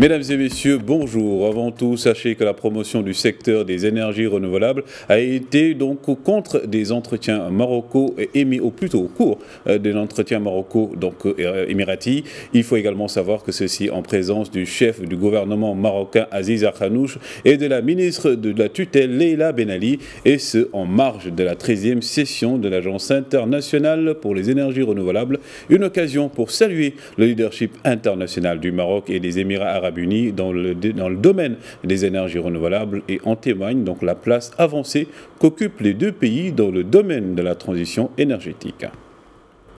Mesdames et messieurs, bonjour. Avant tout, sachez que la promotion du secteur des énergies renouvelables a été donc contre des entretiens et émis, ou plutôt au cours euh, des entretiens marocco donc euh, euh, émirati. Il faut également savoir que ceci en présence du chef du gouvernement marocain Aziz Akhanouch et de la ministre de la tutelle Leila Ben et ce en marge de la 13e session de l'Agence internationale pour les énergies renouvelables. Une occasion pour saluer le leadership international du Maroc et des Émirats arabes Unis dans le, dans le domaine des énergies renouvelables et en témoigne donc la place avancée qu'occupent les deux pays dans le domaine de la transition énergétique.